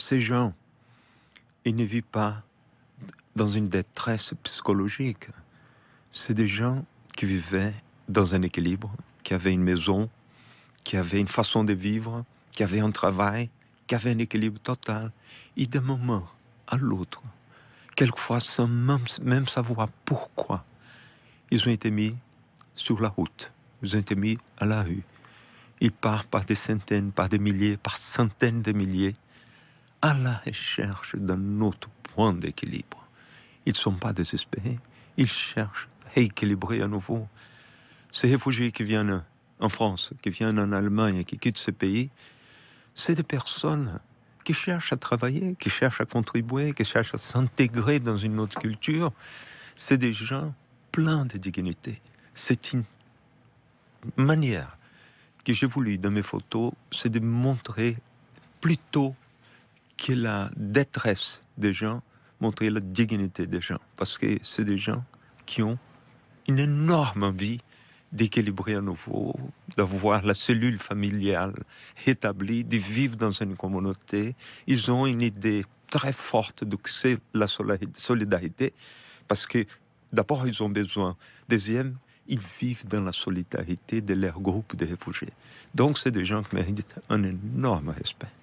ces gens, ils ne vivent pas dans une détresse psychologique. C'est des gens qui vivaient dans un équilibre, qui avaient une maison, qui avaient une façon de vivre, qui avaient un travail, qui avaient un équilibre total. Et d'un moment à l'autre, quelquefois sans même, même savoir pourquoi, ils ont été mis sur la route, ils ont été mis à la rue. Ils partent par des centaines, par des milliers, par centaines de milliers à la recherche d'un autre point d'équilibre. Ils ne sont pas désespérés, ils cherchent à équilibrer à nouveau. Ces réfugiés qui viennent en France, qui viennent en Allemagne, qui quittent ce pays, c'est des personnes qui cherchent à travailler, qui cherchent à contribuer, qui cherchent à s'intégrer dans une autre culture. C'est des gens pleins de dignité. C'est une manière que j'ai voulu dans mes photos, c'est de montrer plutôt que la détresse des gens, montre la dignité des gens. Parce que c'est des gens qui ont une énorme envie d'équilibrer à nouveau, d'avoir la cellule familiale rétablie, de vivre dans une communauté. Ils ont une idée très forte de que c'est la solidarité, parce que d'abord, ils ont besoin. Deuxième, ils vivent dans la solidarité de leur groupe de réfugiés. Donc, c'est des gens qui méritent un énorme respect.